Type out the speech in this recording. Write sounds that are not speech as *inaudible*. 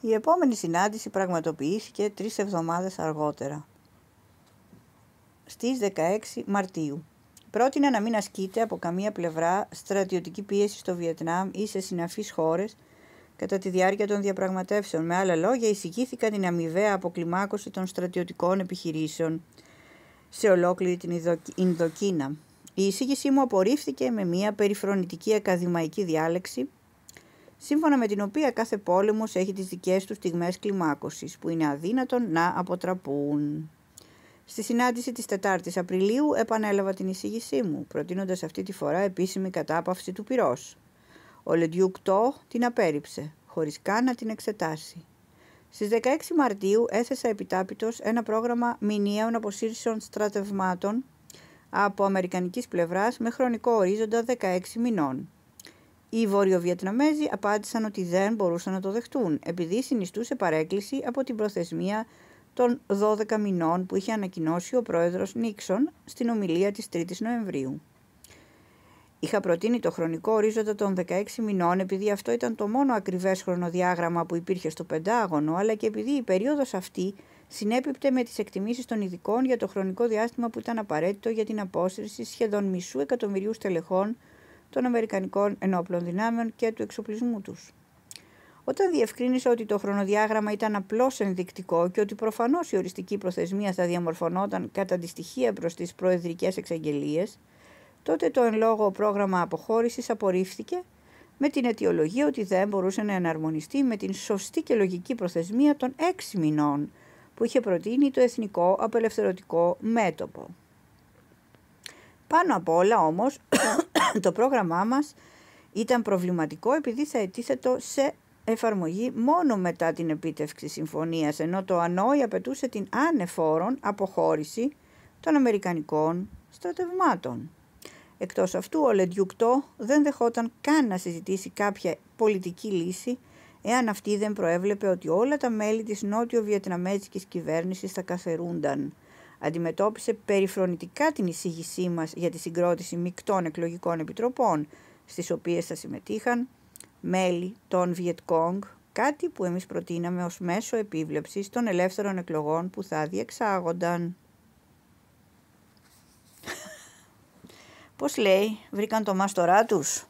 Η επόμενη συνάντηση πραγματοποιήθηκε τρεις εβδομάδες αργότερα, στις 16 Μαρτίου. Πρότεινα να μην ασκείται από καμία πλευρά στρατιωτική πίεση στο Βιετνάμ ή σε συναφείς χώρες κατά τη διάρκεια των διαπραγματεύσεων. Με άλλα λόγια, εισηγήθηκαν την αμοιβαία αποκλιμάκωση των στρατιωτικών επιχειρήσεων σε ολόκληρη την Ινδοκίνα. Η εισήγησή μου απορρίφθηκε με μια περιφρονητική ακαδημαϊκή διάλεξη σύμφωνα με την οποία κάθε πόλεμος έχει τις δικές του στιγμές κλιμάκωσης που είναι αδύνατον να αποτραπούν. Στη συνάντηση της 4ης Απριλίου επανέλαβα την εισήγησή μου, προτείνοντας αυτή τη φορά επίσημη κατάπαυση του πυρός. Ο Λεντιούκ Τό την απέρριψε, χωρίς καν να την εξετάσει. Στις 16 Μαρτίου έθεσα επιτάπητος ένα πρόγραμμα μηνιαίων αποσύρσεων στρατευμάτων από αμερικανικής πλευράς με χρονικό ορίζοντα 16 μηνών οι Βορειοβιετναμέζοι απάντησαν ότι δεν μπορούσαν να το δεχτούν, επειδή συνιστούσε παρέκκληση από την προθεσμία των 12 μηνών που είχε ανακοινώσει ο πρόεδρος Νίξον στην ομιλία της 3ης Νοεμβρίου. Είχα προτείνει το χρονικό ορίζοντα των 16 μηνών επειδή αυτό ήταν το μόνο ακριβές χρονοδιάγραμμα που υπήρχε στο Πεντάγωνο, αλλά και επειδή η περίοδος αυτή συνέπιπτε με τις εκτιμήσεις των ειδικών για το χρονικό διάστημα που ήταν απαραίτητο για την απόσυρση σχεδόν μισού εκατομμυρίου στελεχών των Αμερικανικών ενόπλων δυνάμεων και του εξοπλισμού τους. Όταν διευκρίνησε ότι το χρονοδιάγραμμα ήταν απλώς ενδεικτικό και ότι προφανώς η οριστική προθεσμία θα διαμορφωνόταν κατά τη στοιχεία προς τις προεδρικές εξαγγελίες, τότε το εν λόγω πρόγραμμα αποχώρησης απορρίφθηκε με την αιτιολογία ότι δεν μπορούσε να εναρμονιστεί με την σωστή και λογική προθεσμία των έξι μηνών που είχε προτείνει το Εθνικό Απελευθερωτικό Μέτωπο. Πάνω απ' όλα όμως *clears throat* το πρόγραμμά μας ήταν προβληματικό επειδή θα ετίθετο σε εφαρμογή μόνο μετά την επίτευξη συμφωνίας, ενώ το Ανόη απαιτούσε την ανεφόρον αποχώρηση των Αμερικανικών στρατευμάτων. Εκτός αυτού, ο Λεντιουκτό δεν δεχόταν καν να συζητήσει κάποια πολιτική λύση εάν αυτή δεν προέβλεπε ότι όλα τα μέλη της νότιο-βιετναμέζικης κυβέρνησης θα καθερούνταν αντιμετώπισε περιφρονητικά την εισήγησή μας για τη συγκρότηση μεικτών εκλογικών επιτροπών, στις οποίες θα συμμετείχαν μέλη των Βιετκόγκ, κάτι που εμείς προτείναμε ως μέσο επίβλεψης των ελεύθερων εκλογών που θα διεξάγονταν. Πώς λέει, βρήκαν το μάστορά τους.